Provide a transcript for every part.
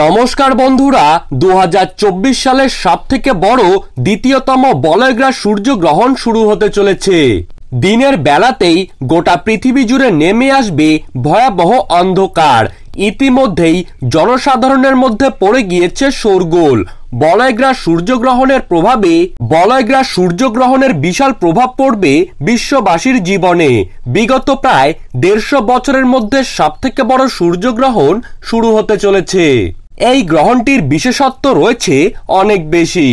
নমস্কার বন্ধুরা দু সালের সব থেকে বড় দ্বিতীয়তম বলয়গ্রা গ্রহণ শুরু হতে চলেছে দিনের বেলাতেই গোটা পৃথিবী জুড়ে নেমে আসবে ভয়াবহ অন্ধকার ইতিমধ্যেই জনসাধারণের মধ্যে পড়ে গিয়েছে শোরগোল বলয়গ্রাস সূর্যগ্রহণের প্রভাবে বলয়গ্রাস সূর্যগ্রহণের বিশাল প্রভাব পড়বে বিশ্ববাসীর জীবনে বিগত প্রায় দেড়শো বছরের মধ্যে সবথেকে বড় সূর্যগ্রহণ শুরু হতে চলেছে এই গ্রহণটির বিশেষত্ব রয়েছে অনেক বেশি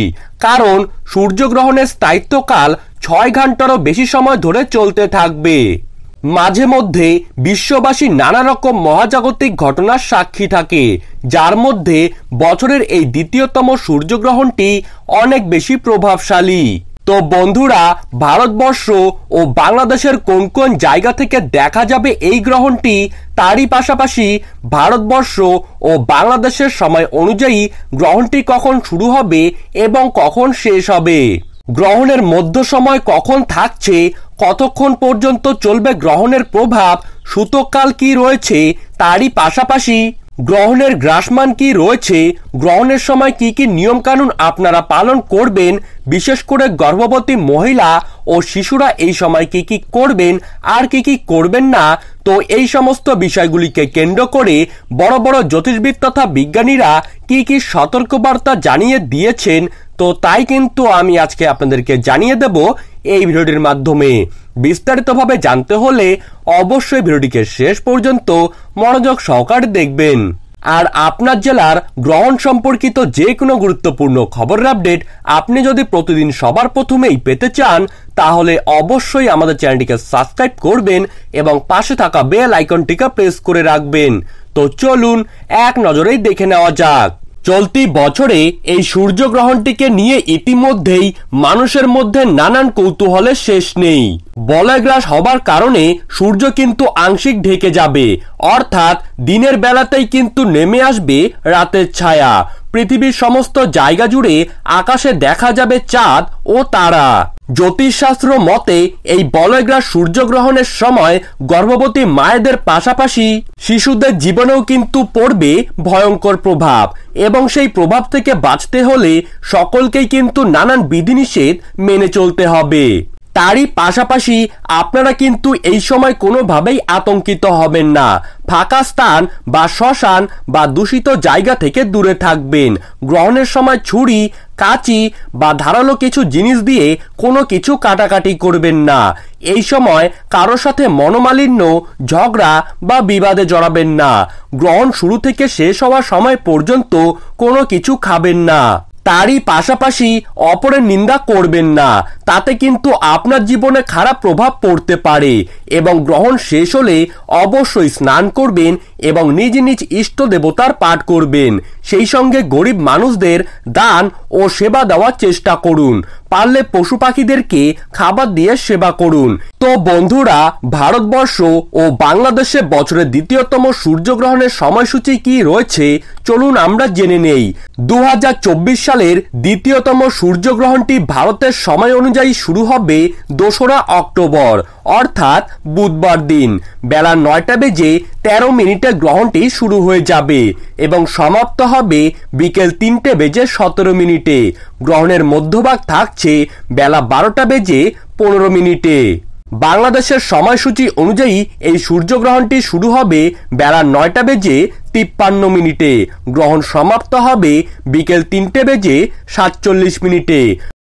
কারণ সূর্যগ্রহণের স্থায়িত্বকাল ছয় ঘন্টারও বেশি সময় ধরে চলতে থাকবে মাঝে মধ্যে বিশ্ববাসী নানা রকম মহাজাগতিক ঘটনার সাক্ষী থাকে যার মধ্যে বছরের এই দ্বিতীয়তম সূর্যগ্রহণটি অনেক বেশি প্রভাবশালী তো বন্ধুরা ভারতবর্ষ ও বাংলাদেশের কোন কোন জায়গা থেকে দেখা যাবে এই গ্রহণটি তারই পাশাপাশি ভারতবর্ষ ও বাংলাদেশের সময় অনুযায়ী গ্রহণটি কখন শুরু হবে এবং কখন শেষ হবে গ্রহণের মধ্য সময় কখন থাকছে কতক্ষণ পর্যন্ত চলবে গ্রহণের প্রভাব সুতোকাল কি রয়েছে তারই পাশাপাশি গ্রহণের গ্রাসমান কি রয়েছে গ্রহণের সময় কি কি নিয়মকানুন আপনারা পালন করবেন বিশেষ করে গর্ভবতী মহিলা ও শিশুরা এই সময় কি কি করবেন আর কি কি করবেন না তো এই সমস্ত বিষয়গুলিকে কেন্দ্র করে বড় বড় জ্যোতিষবিদ তথা বিজ্ঞানীরা কি কি সতর্কবার্তা জানিয়ে দিয়েছেন তো তাই কিন্তু আমি আজকে আপনাদেরকে জানিয়ে দেব এই ভিডিওটির মাধ্যমে বিস্তারিতভাবে জানতে হলে অবশ্যই ভিডিওটিকে শেষ পর্যন্ত মনোযোগ সহকারে দেখবেন আর আপনার জেলার গ্রহণ সম্পর্কিত যে কোনো গুরুত্বপূর্ণ খবরের আপডেট আপনি যদি প্রতিদিন সবার প্রথমেই পেতে চান তাহলে অবশ্যই আমাদের চ্যানেলটিকে সাবস্ক্রাইব করবেন এবং পাশে থাকা বেল আইকনটিকে প্রেস করে রাখবেন তো চলুন এক নজরেই দেখে নেওয়া যাক চলতি বছরে এই সূর্যগ্রহণটিকে নিয়ে ইতিমধ্যেই মানুষের মধ্যে নানান কৌতূহলের শেষ নেই বলয়গ্রাস হবার কারণে সূর্য কিন্তু আংশিক ঢেকে যাবে অর্থাৎ দিনের বেলাতেই কিন্তু নেমে আসবে রাতের ছায়া পৃথিবীর সমস্ত জায়গা জুড়ে আকাশে দেখা যাবে চাঁদ ও তারা জ্যোতিষশাস্ত্র মতে এই বলয়গ্রাস সূর্যগ্রহণের সময় গর্ভবতী মায়েদের পাশাপাশি শিশুদের জীবনেও কিন্তু পড়বে ভয়ঙ্কর প্রভাব এবং সেই প্রভাব থেকে বাঁচতে হলে সকলকেই কিন্তু নানান বিধিনিষেধ মেনে চলতে হবে তারই পাশাপাশি আপনারা কিন্তু এই সময় কোনোভাবেই আতঙ্কিত হবেন না ফাঁকা স্থান বা শ্মশান বা দূষিত জায়গা থেকে দূরে থাকবেন গ্রহণের সময় ছুরি কাঁচি বা ধারালো কিছু জিনিস দিয়ে কোনো কিছু কাটাকাটি করবেন না এই সময় কারো সাথে মনোমালিন্য ঝগড়া বা বিবাদে জড়াবেন না গ্রহণ শুরু থেকে শেষ হওয়ার সময় পর্যন্ত কোনো কিছু খাবেন না তারই পাশাপাশি অপরের নিন্দা করবেন না তাতে কিন্তু আপনার জীবনে খারাপ প্রভাব পড়তে পারে এবং গ্রহণ শেষ হলে অবশ্যই স্নান করবেন এবং নিজ নিজ ইষ্ট দেবতার পাঠ করবেন সেই সঙ্গে গরিব মানুষদের দান ও সেবা দেওয়ার চেষ্টা করুন পারলে পশু পাখিদেরকে খাবার দিয়ে সেবা করুন তো বন্ধুরা ভারতবর্ষ ও বাংলাদেশে বছরের দ্বিতীয়তম সূর্যগ্রহণের সময়সূচি কি রয়েছে চলুন আমরা জেনে নেই দু সালের দ্বিতীয়তম সূর্যগ্রহণটি ভারতের সময় অনুযায়ী শুরু হবে দোসরা অক্টোবর অর্থাৎ বুধবার দিন বেলা নয়টা বেজে তেরো মিনিটে গ্রহণটি শুরু হয়ে যাবে এবং সমাপ্ত হবে বিকেল তিনটে বেজে সতেরো মিনিটে গ্রহণের মধ্যভাগ থাকছে বেলা বারোটা বেজে পনেরো মিনিটে বাংলাদেশের সময়সূচি অনুযায়ী এই সূর্যগ্রহণটি শুরু হবে বেলা নয়টা বেজে তিপ্পান্ন মিনিটে গ্রহণ সমাপ্ত হবে বিকেল তিনটে বেজে সাতচল্লিশ মিনিটে